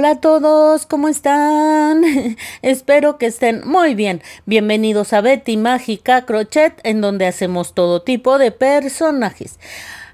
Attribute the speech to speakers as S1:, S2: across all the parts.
S1: Hola a todos, ¿cómo están? Espero que estén muy bien. Bienvenidos a Betty Mágica Crochet, en donde hacemos todo tipo de personajes.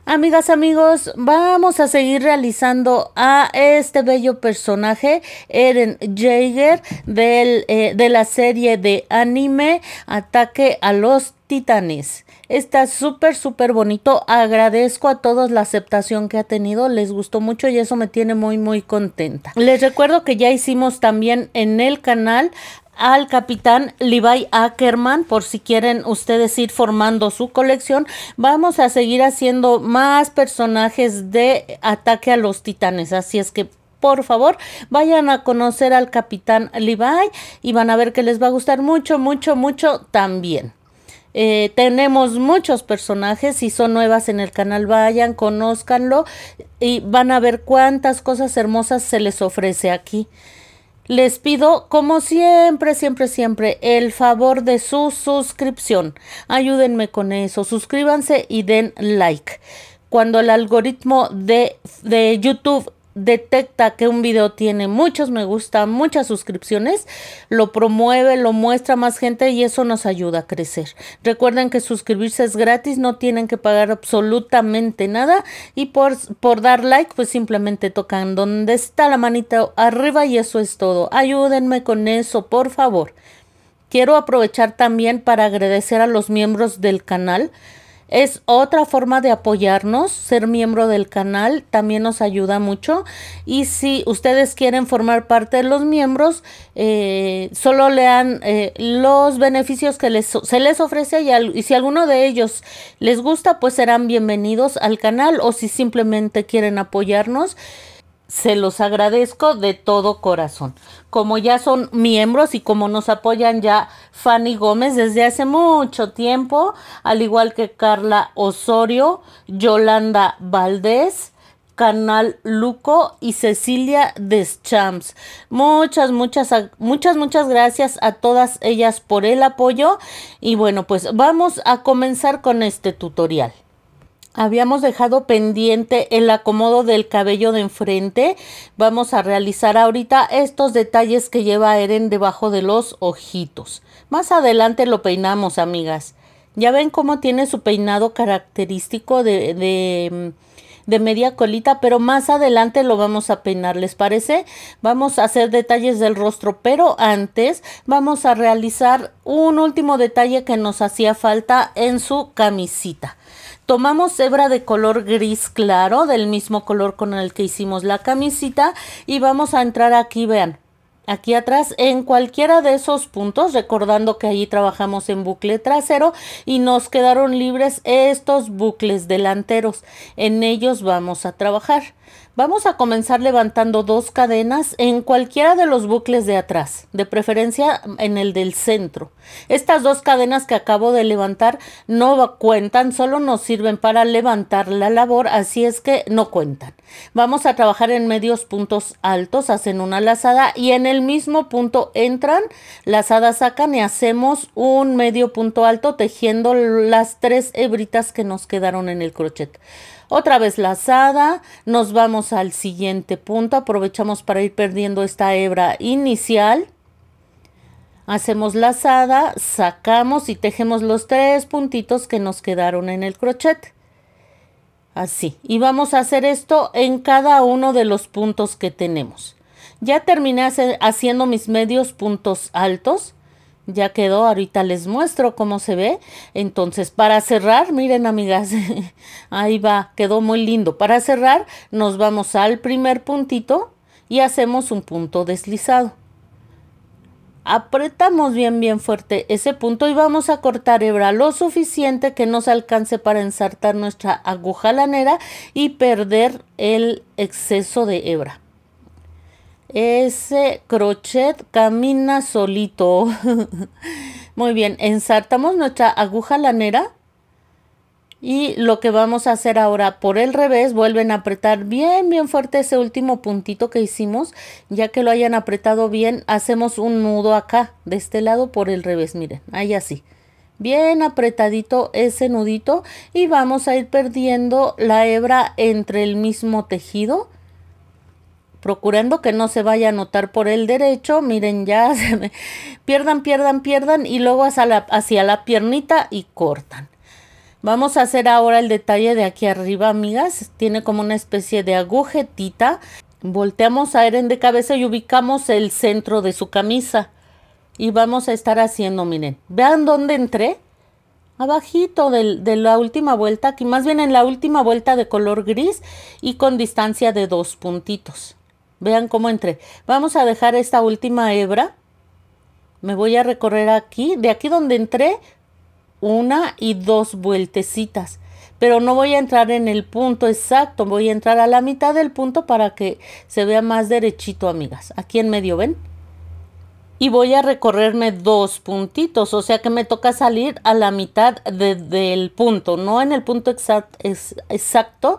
S1: Amigas, amigos, vamos a seguir realizando a este bello personaje, Eren Jaeger, eh, de la serie de anime Ataque a los Titanes. Está súper, súper bonito. Agradezco a todos la aceptación que ha tenido. Les gustó mucho y eso me tiene muy, muy contenta. Les recuerdo que ya hicimos también en el canal al capitán Levi Ackerman por si quieren ustedes ir formando su colección. Vamos a seguir haciendo más personajes de ataque a los titanes, así es que por favor, vayan a conocer al capitán Levi y van a ver que les va a gustar mucho, mucho, mucho también. Eh, tenemos muchos personajes, si son nuevas en el canal, vayan, conózcanlo y van a ver cuántas cosas hermosas se les ofrece aquí. Les pido, como siempre, siempre, siempre, el favor de su suscripción. Ayúdenme con eso. Suscríbanse y den like. Cuando el algoritmo de, de YouTube detecta que un video tiene muchos me gusta, muchas suscripciones, lo promueve, lo muestra a más gente y eso nos ayuda a crecer. Recuerden que suscribirse es gratis, no tienen que pagar absolutamente nada y por, por dar like pues simplemente tocan donde está la manita arriba y eso es todo. Ayúdenme con eso, por favor. Quiero aprovechar también para agradecer a los miembros del canal es otra forma de apoyarnos, ser miembro del canal también nos ayuda mucho. Y si ustedes quieren formar parte de los miembros, eh, solo lean eh, los beneficios que les, se les ofrece y, y, si alguno de ellos les gusta, pues serán bienvenidos al canal o si simplemente quieren apoyarnos se los agradezco de todo corazón. Como ya son miembros y como nos apoyan ya Fanny Gómez desde hace mucho tiempo, al igual que Carla Osorio, Yolanda Valdés, Canal Luco y Cecilia Deschamps. Muchas, muchas, muchas, muchas gracias a todas ellas por el apoyo. Y bueno, pues vamos a comenzar con este tutorial. Habíamos dejado pendiente el acomodo del cabello de enfrente. Vamos a realizar ahorita estos detalles que lleva Eren debajo de los ojitos. Más adelante lo peinamos, amigas. Ya ven cómo tiene su peinado característico de, de, media colita, pero más adelante lo vamos a peinar, ¿les parece? Vamos a hacer detalles del rostro, pero antes vamos a realizar un último detalle que nos hacía falta en su camisita. Tomamos hebra de color gris claro, del mismo color con el que hicimos la camisita y vamos a entrar aquí, vean, aquí atrás en cualquiera de esos puntos, recordando que allí trabajamos en bucle trasero y nos quedaron libres estos bucles delanteros. En ellos vamos a trabajar. Vamos a comenzar levantando dos cadenas en cualquiera de los bucles de atrás, de preferencia en el del centro. Estas dos cadenas que acabo de levantar no cuentan, solo nos sirven para levantar la labor, así es que no cuentan. Vamos a trabajar en medios puntos altos, hacen una lazada y en el mismo punto entran, lazada sacan y hacemos un medio punto alto tejiendo las tres hebritas que nos quedaron en el crochet otra vez lazada, nos vamos al siguiente punto, aprovechamos para ir perdiendo esta hebra inicial. Hacemos lazada, sacamos y tejemos los tres puntitos que nos quedaron en el crochet. Así, y vamos a hacer esto en cada uno de los puntos que tenemos. Ya terminé haciendo mis medios puntos altos ya quedó, ahorita les muestro cómo se ve. Entonces, para cerrar, miren amigas, ahí va, quedó muy lindo. Para cerrar, nos vamos al primer puntito y hacemos un punto deslizado. Apretamos bien, bien fuerte ese punto y vamos a cortar hebra lo suficiente que nos alcance para ensartar nuestra aguja lanera y perder el exceso de hebra. Ese crochet camina solito. Muy bien, ensartamos nuestra aguja lanera y lo que vamos a hacer ahora por el revés, vuelven a apretar bien, bien fuerte ese último puntito que hicimos. Ya que lo hayan apretado bien, hacemos un nudo acá, de este lado por el revés, miren, ahí así. Bien apretadito ese nudito y vamos a ir perdiendo la hebra entre el mismo tejido procurando que no se vaya a notar por el derecho, miren ya, se pierdan, pierdan, pierdan y luego hacia la, piernita y cortan. Vamos a hacer ahora el detalle de aquí arriba, amigas. Tiene como una especie de agujetita. Volteamos a Eren de cabeza y ubicamos el centro de su camisa. Y vamos a estar haciendo, miren, vean dónde entré. Abajito de la última vuelta, aquí más bien en la última vuelta de color gris y con distancia de dos puntitos. Vean cómo entré. Vamos a dejar esta última hebra. Me voy a recorrer aquí, de aquí donde entré, una y dos vueltecitas. Pero no voy a entrar en el punto exacto, voy a entrar a la mitad del punto para que se vea más derechito, amigas. Aquí en medio, ¿ven? Y voy a recorrerme dos puntitos, o sea que me toca salir a la mitad del punto, no en el punto exacto,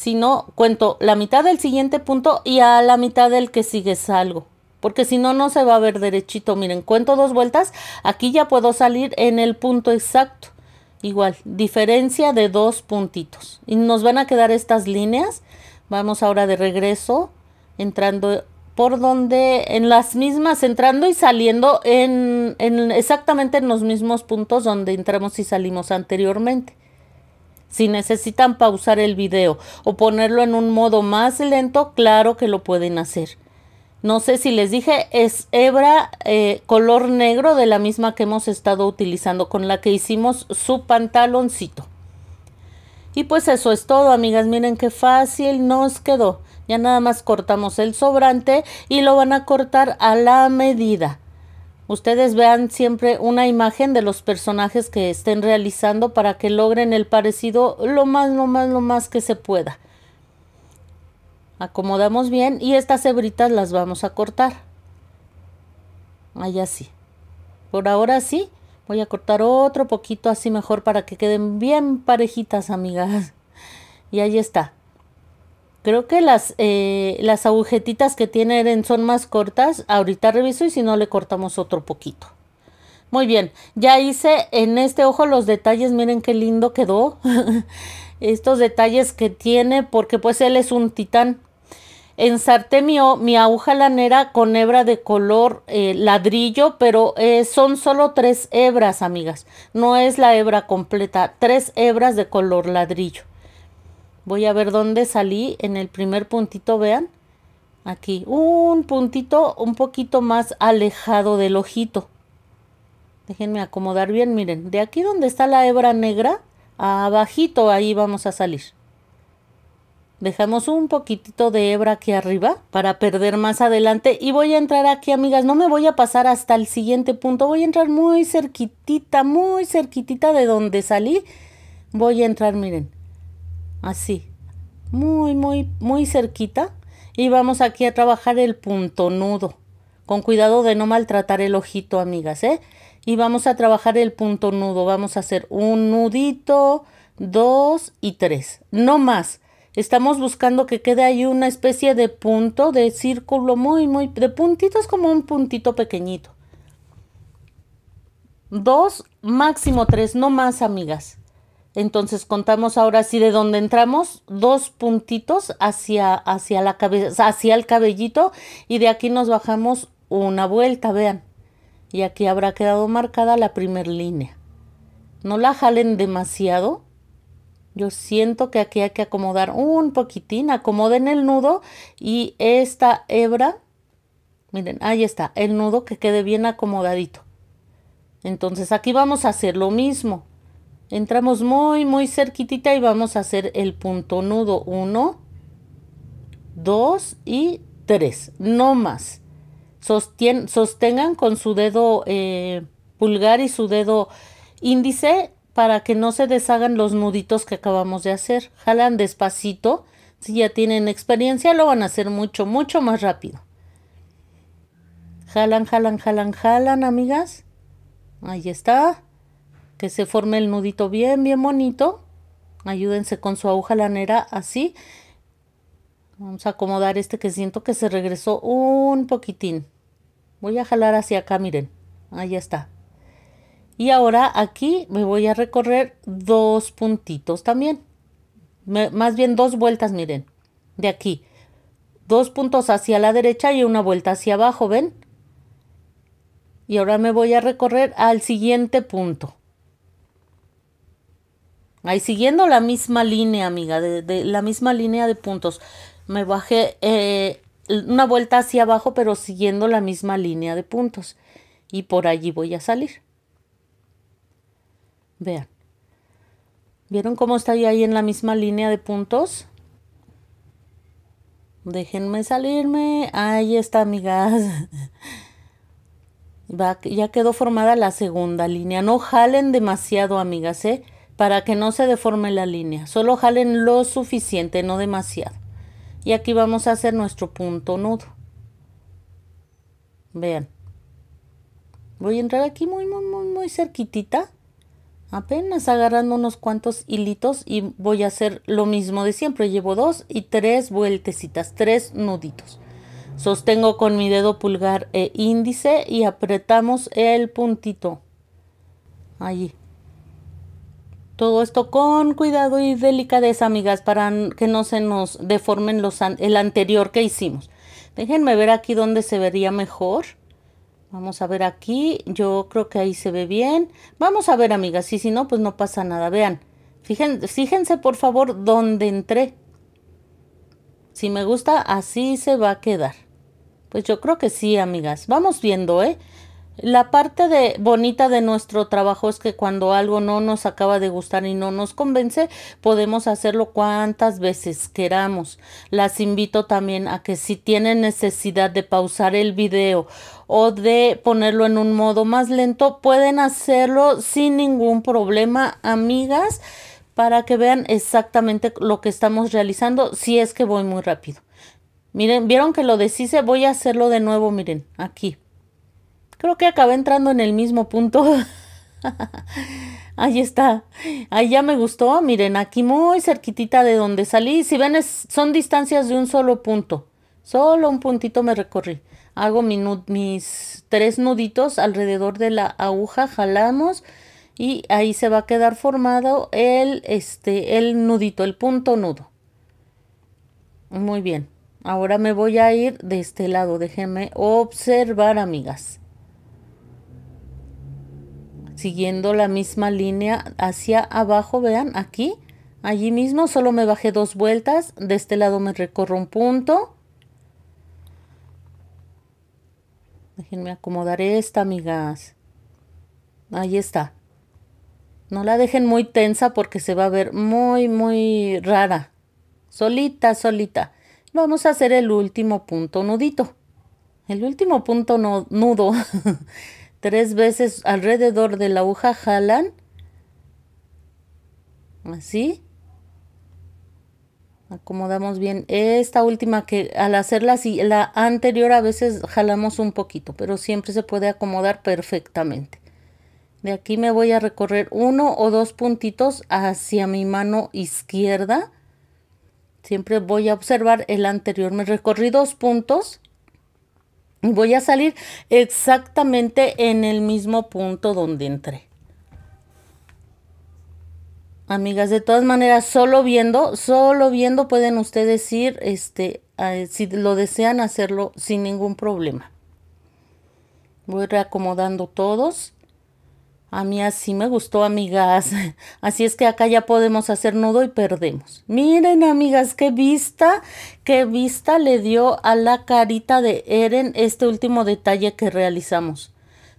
S1: si no, cuento la mitad del siguiente punto y a la mitad del que sigue salgo. Porque si no, no se va a ver derechito. Miren, cuento dos vueltas. Aquí ya puedo salir en el punto exacto. Igual, diferencia de dos puntitos. Y nos van a quedar estas líneas. Vamos ahora de regreso, entrando por donde en las mismas, entrando y saliendo en, en, exactamente en los mismos puntos donde entramos y salimos anteriormente. Si necesitan pausar el video o ponerlo en un modo más lento, claro que lo pueden hacer. No sé si les dije, es hebra eh, color negro de la misma que hemos estado utilizando, con la que hicimos su pantaloncito. Y pues eso es todo, amigas. Miren qué fácil nos quedó. Ya nada más cortamos el sobrante y lo van a cortar a la medida. Ustedes vean siempre una imagen de los personajes que estén realizando para que logren el parecido lo más, lo más, lo más que se pueda. Acomodamos bien y estas hebritas las vamos a cortar. Allá sí. Por ahora sí. Voy a cortar otro poquito así mejor para que queden bien parejitas, amigas. Y ahí está. Creo que las, eh, las agujetitas que tiene Eren son más cortas. Ahorita reviso y si no le cortamos otro poquito. Muy bien, ya hice en este ojo los detalles, miren qué lindo quedó. Estos detalles que tiene porque pues él es un titán. Ensarté mi, mi aguja lanera con hebra de color eh, ladrillo, pero eh, son solo tres hebras, amigas. No es la hebra completa, tres hebras de color ladrillo voy a ver dónde salí en el primer puntito, vean, aquí, un puntito un poquito más alejado del ojito. Déjenme acomodar bien, miren, de aquí donde está la hebra negra, abajito ahí vamos a salir. Dejamos un poquitito de hebra aquí arriba para perder más adelante y voy a entrar aquí, amigas, no me voy a pasar hasta el siguiente punto, voy a entrar muy cerquitita, muy cerquitita de donde salí. Voy a entrar, miren, así, muy, muy, muy cerquita. Y vamos aquí a trabajar el punto nudo. Con cuidado de no maltratar el ojito, amigas, ¿eh? Y vamos a trabajar el punto nudo. Vamos a hacer un nudito, dos y tres. No más. Estamos buscando que quede ahí una especie de punto, de círculo muy, muy, de puntitos como un puntito pequeñito. Dos, máximo tres, no más, amigas. Entonces contamos ahora sí de donde entramos, dos puntitos hacia, hacia la cabeza, hacia el cabellito y de aquí nos bajamos una vuelta, vean. Y aquí habrá quedado marcada la primer línea. No la jalen demasiado. Yo siento que aquí hay que acomodar un poquitín, acomoden el nudo y esta hebra, miren, ahí está, el nudo que quede bien acomodadito. Entonces aquí vamos a hacer lo mismo entramos muy muy cerquitita y vamos a hacer el punto nudo 1 2 y 3 no más Sostien, sostengan con su dedo eh, pulgar y su dedo índice para que no se deshagan los nuditos que acabamos de hacer jalan despacito si ya tienen experiencia lo van a hacer mucho mucho más rápido jalan jalan jalan jalan amigas ahí está que se forme el nudito bien, bien bonito. Ayúdense con su aguja lanera así. Vamos a acomodar este que siento que se regresó un poquitín. Voy a jalar hacia acá, miren. Ahí está. Y ahora aquí me voy a recorrer dos puntitos también. más bien dos vueltas, miren. De aquí. Dos puntos hacia la derecha y una vuelta hacia abajo, ¿ven? Y ahora me voy a recorrer al siguiente punto. Ahí siguiendo la misma línea, amiga, de, la misma línea de puntos. Me bajé eh, una vuelta hacia abajo, pero siguiendo la misma línea de puntos. Y por allí voy a salir. Vean. ¿Vieron cómo estoy ahí en la misma línea de puntos? Déjenme salirme. Ahí está, amigas. ya quedó formada la segunda línea. No jalen demasiado, amigas, ¿eh? para que no se deforme la línea. Solo jalen lo suficiente, no demasiado. Y aquí vamos a hacer nuestro punto nudo. Vean. Voy a entrar aquí muy, muy, muy, muy cerquitita. Apenas agarrando unos cuantos hilitos y voy a hacer lo mismo de siempre. Llevo dos y tres vueltecitas, tres nuditos. Sostengo con mi dedo pulgar e índice y apretamos el puntito. Allí. Todo esto con cuidado y delicadeza, amigas, para que no se nos deformen los el anterior que hicimos. Déjenme ver aquí dónde se vería mejor. Vamos a ver aquí. Yo creo que ahí se ve bien. Vamos a ver, amigas. Y si no, pues no pasa nada. Vean. Fíjense, fíjense por favor dónde entré. Si me gusta, así se va a quedar. Pues yo creo que sí, amigas. Vamos viendo, ¿eh? La parte de, bonita de nuestro trabajo es que cuando algo no nos acaba de gustar y no nos convence, podemos hacerlo cuantas veces queramos. Las invito también a que si tienen necesidad de pausar el video o de ponerlo en un modo más lento, pueden hacerlo sin ningún problema, amigas, para que vean exactamente lo que estamos realizando si es que voy muy rápido. Miren, vieron que lo deshice, voy a hacerlo de nuevo, miren, aquí. Creo que acabé entrando en el mismo punto. Ahí está. Ahí ya me gustó. Miren, aquí muy cerquitita de donde salí. Si ven, son distancias de un solo punto. Solo un puntito me recorrí. Hago mis tres nuditos alrededor de la aguja, jalamos y ahí se va a quedar formado el, este, el nudito, el punto nudo. Muy bien. Ahora me voy a ir de este lado. Déjenme observar, amigas siguiendo la misma línea hacia abajo, vean, aquí, allí mismo, solo me bajé dos vueltas, de este lado me recorro un punto. Déjenme acomodar esta, amigas. Ahí está. No la dejen muy tensa porque se va a ver muy, muy rara. Solita, solita. Vamos a hacer el último punto nudito. El último punto no, nudo. tres veces alrededor de la aguja, jalan, así, acomodamos bien esta última que al hacerla así, la anterior a veces jalamos un poquito, pero siempre se puede acomodar perfectamente. De aquí me voy a recorrer uno o dos puntitos hacia mi mano izquierda. Siempre voy a observar el anterior. Me recorrí dos puntos voy a salir exactamente en el mismo punto donde entré. Amigas, de todas maneras, solo viendo, solo viendo pueden ustedes ir, este, si lo desean hacerlo sin ningún problema. Voy reacomodando todos. A mí así me gustó, amigas. Así es que acá ya podemos hacer nudo y perdemos. Miren, amigas, qué vista, qué vista le dio a la carita de Eren este último detalle que realizamos.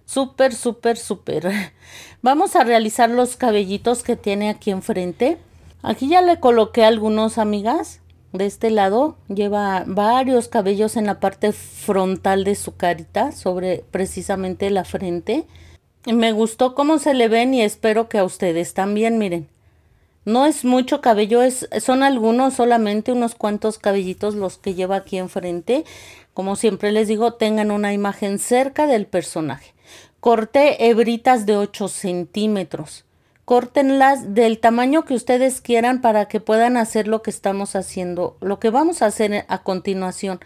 S1: Súper, súper, súper. Vamos a realizar los cabellitos que tiene aquí enfrente. Aquí ya le coloqué algunos, amigas. De este lado lleva varios cabellos en la parte frontal de su carita, sobre precisamente la frente. Me gustó cómo se le ven y espero que a ustedes también, miren. No es mucho cabello, es, son algunos, solamente unos cuantos cabellitos los que lleva aquí enfrente. Como siempre les digo, tengan una imagen cerca del personaje. Corté hebritas de 8 centímetros córtenlas del tamaño que ustedes quieran para que puedan hacer lo que estamos haciendo, lo que vamos a hacer a continuación.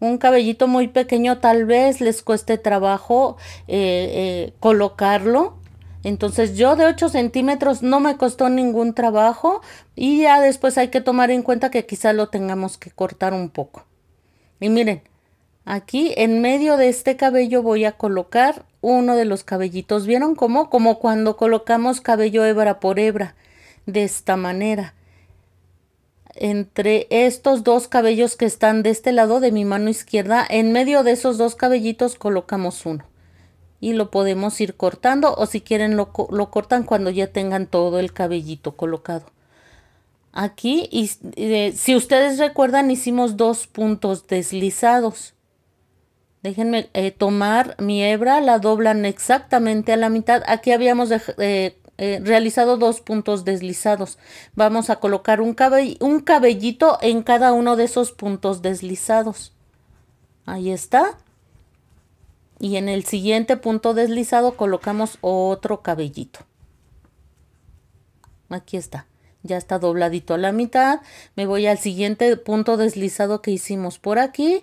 S1: Un cabellito muy pequeño tal vez les cueste trabajo eh, eh, colocarlo. Entonces yo de 8 centímetros no me costó ningún trabajo y ya después hay que tomar en cuenta que quizá lo tengamos que cortar un poco. Y miren, aquí en medio de este cabello voy a colocar uno de los cabellitos. ¿Vieron cómo? Como cuando colocamos cabello hebra por hebra, de esta manera. Entre estos dos cabellos que están de este lado de mi mano izquierda, en medio de esos dos cabellitos colocamos uno. Y lo podemos ir cortando o si quieren lo, cortan cuando ya tengan todo el cabellito colocado. Aquí, y, eh, si ustedes recuerdan, hicimos dos puntos deslizados Déjenme eh, tomar mi hebra, la doblan exactamente a la mitad. Aquí habíamos eh, eh, realizado dos puntos deslizados. Vamos a colocar un, un cabellito en cada uno de esos puntos deslizados. Ahí está. Y en el siguiente punto deslizado colocamos otro cabellito. Aquí está ya está dobladito a la mitad. Me voy al siguiente punto deslizado que hicimos por aquí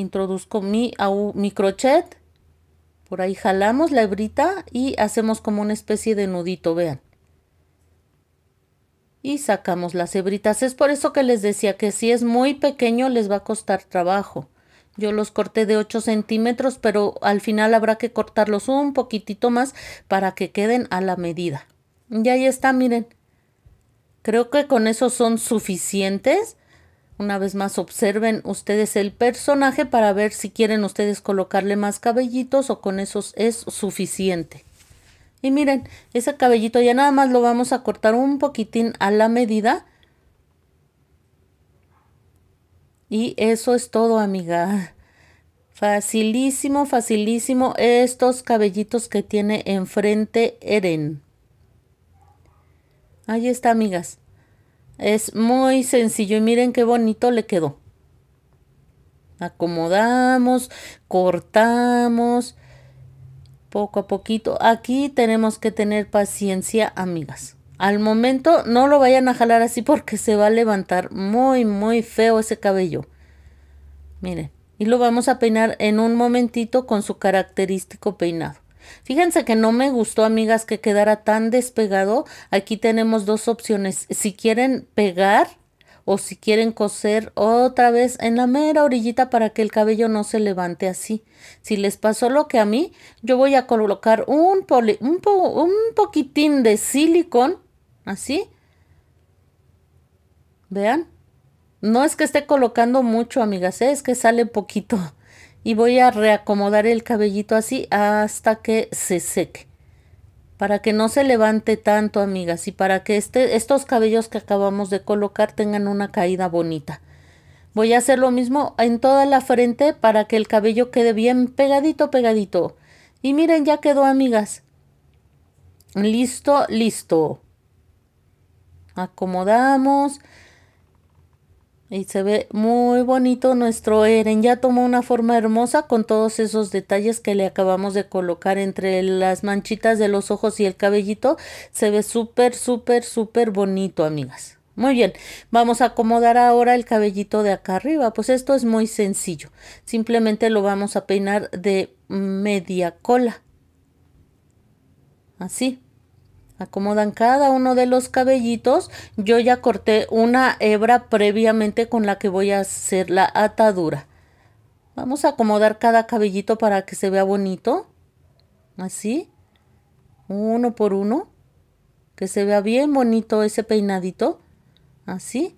S1: introduzco mi, crochet, por ahí jalamos la hebrita y hacemos como una especie de nudito, vean. Y sacamos las hebritas. Es por eso que les decía que si es muy pequeño les va a costar trabajo. Yo los corté de 8 centímetros, pero al final habrá que cortarlos un poquitito más para que queden a la medida. Y ahí está, miren. Creo que con eso son suficientes una vez más observen ustedes el personaje para ver si quieren ustedes colocarle más cabellitos o con esos es suficiente. Y miren, ese cabellito ya nada más lo vamos a cortar un poquitín a la medida. Y eso es todo, amiga. Facilísimo, facilísimo estos cabellitos que tiene enfrente Eren. Ahí está, amigas. Es muy sencillo y miren qué bonito le quedó. Acomodamos, cortamos poco a poquito. Aquí tenemos que tener paciencia, amigas. Al momento no lo vayan a jalar así porque se va a levantar muy, muy feo ese cabello. Miren, y lo vamos a peinar en un momentito con su característico peinado. Fíjense que no me gustó, amigas, que quedara tan despegado. Aquí tenemos dos opciones. Si quieren pegar o si quieren coser otra vez en la mera orillita para que el cabello no se levante así. Si les pasó lo que a mí, yo voy a colocar un, un, un poquitín de silicón, así. Vean, no es que esté colocando mucho, amigas, ¿eh? es que sale poquito y voy a reacomodar el cabellito así hasta que se seque para que no se levante tanto amigas y para que este, estos cabellos que acabamos de colocar tengan una caída bonita. Voy a hacer lo mismo en toda la frente para que el cabello quede bien pegadito, pegadito. Y miren, ya quedó amigas. Listo, listo. Acomodamos y se ve muy bonito nuestro Eren. Ya tomó una forma hermosa con todos esos detalles que le acabamos de colocar entre las manchitas de los ojos y el cabellito. Se ve súper, súper, súper bonito, amigas. Muy bien, vamos a acomodar ahora el cabellito de acá arriba. Pues esto es muy sencillo. Simplemente lo vamos a peinar de media cola. Así acomodan cada uno de los cabellitos. Yo ya corté una hebra previamente con la que voy a hacer la atadura. Vamos a acomodar cada cabellito para que se vea bonito. Así. Uno por uno. Que se vea bien bonito ese peinadito. Así.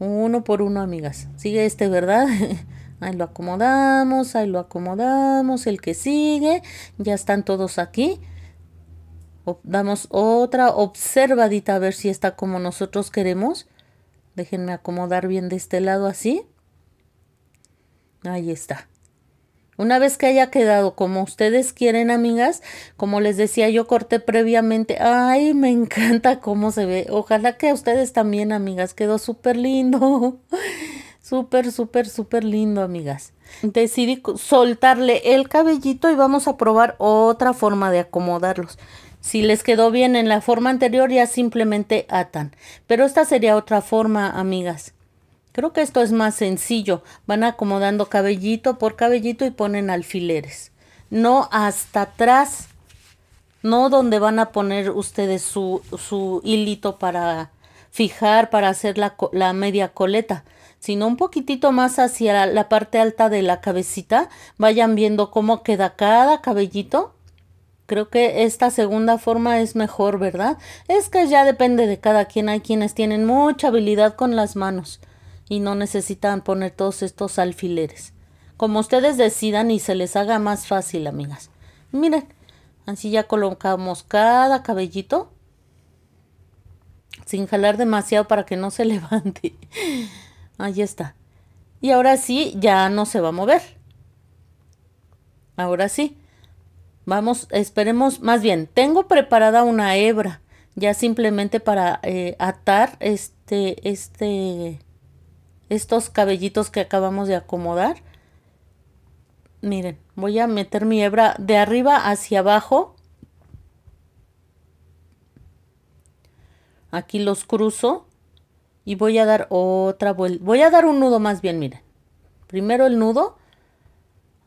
S1: Uno por uno, amigas. Sigue este, ¿verdad? Ahí lo acomodamos, ahí lo acomodamos, el que sigue. Ya están todos aquí damos otra observadita a ver si está como nosotros queremos. Déjenme acomodar bien de este lado así. Ahí está. Una vez que haya quedado como ustedes quieren, amigas, como les decía, yo corté previamente. Ay, me encanta cómo se ve. Ojalá que a ustedes también, amigas. Quedó súper lindo. Súper, súper, súper lindo, amigas. Decidí soltarle el cabellito y vamos a probar otra forma de acomodarlos. Si les quedó bien en la forma anterior, ya simplemente atan. Pero esta sería otra forma, amigas. Creo que esto es más sencillo. Van acomodando cabellito por cabellito y ponen alfileres. No hasta atrás, no donde van a poner ustedes su, hilito para fijar, para hacer la, la media coleta sino un poquitito más hacia la parte alta de la cabecita, vayan viendo cómo queda cada cabellito Creo que esta segunda forma es mejor, ¿verdad? Es que ya depende de cada quien. Hay quienes tienen mucha habilidad con las manos y no necesitan poner todos estos alfileres. Como ustedes decidan y se les haga más fácil, amigas. Miren, así ya colocamos cada cabellito sin jalar demasiado para que no se levante. Ahí está. Y ahora sí, ya no se va a mover. Ahora sí. Vamos, esperemos, más bien, tengo preparada una hebra, ya simplemente para eh, atar este, este, estos cabellitos que acabamos de acomodar. Miren, voy a meter mi hebra de arriba hacia abajo. Aquí los cruzo y voy a dar otra vuelta. Voy a dar un nudo más bien, miren. Primero el nudo,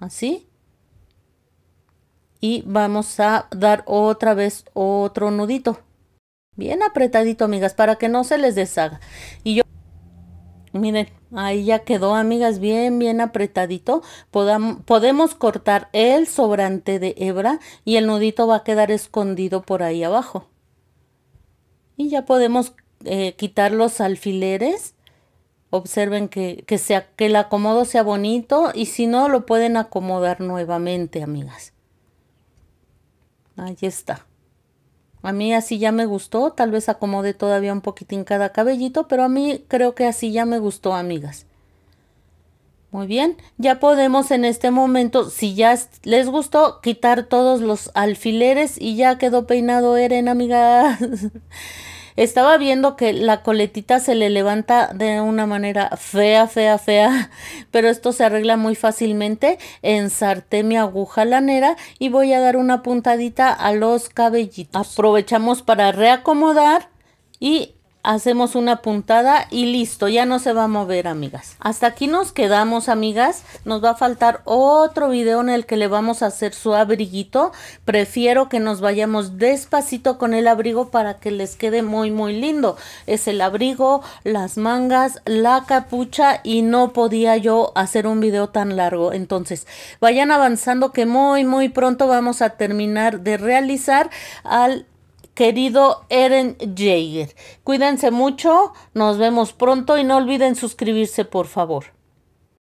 S1: así y vamos a dar otra vez otro nudito bien apretadito amigas para que no se les deshaga y yo miren ahí ya quedó amigas bien bien apretadito podamos podemos cortar el sobrante de hebra y el nudito va a quedar escondido por ahí abajo y ya podemos eh, quitar los alfileres observen que, que, sea, que el acomodo sea bonito y si no lo pueden acomodar nuevamente amigas Ahí está. A mí así ya me gustó, tal vez acomode todavía un poquitín cada cabellito, pero a mí creo que así ya me gustó, amigas. Muy bien, ya podemos en este momento, si ya les gustó, quitar todos los alfileres y ya quedó peinado Eren, amigas. Estaba viendo que la coletita se le levanta de una manera fea, fea, fea, pero esto se arregla muy fácilmente. Ensarté mi aguja lanera y voy a dar una puntadita a los cabellitos. Aprovechamos para reacomodar y hacemos una puntada y listo, ya no se va a mover amigas. Hasta aquí nos quedamos amigas, nos va a faltar otro video en el que le vamos a hacer su abriguito. Prefiero que nos vayamos despacito con el abrigo para que les quede muy muy lindo. Es el abrigo, las mangas, la capucha y no podía yo hacer un video tan largo. Entonces vayan avanzando que muy muy pronto vamos a terminar de realizar al querido Eren Jaeger. Cuídense mucho, nos vemos pronto y no olviden suscribirse, por favor.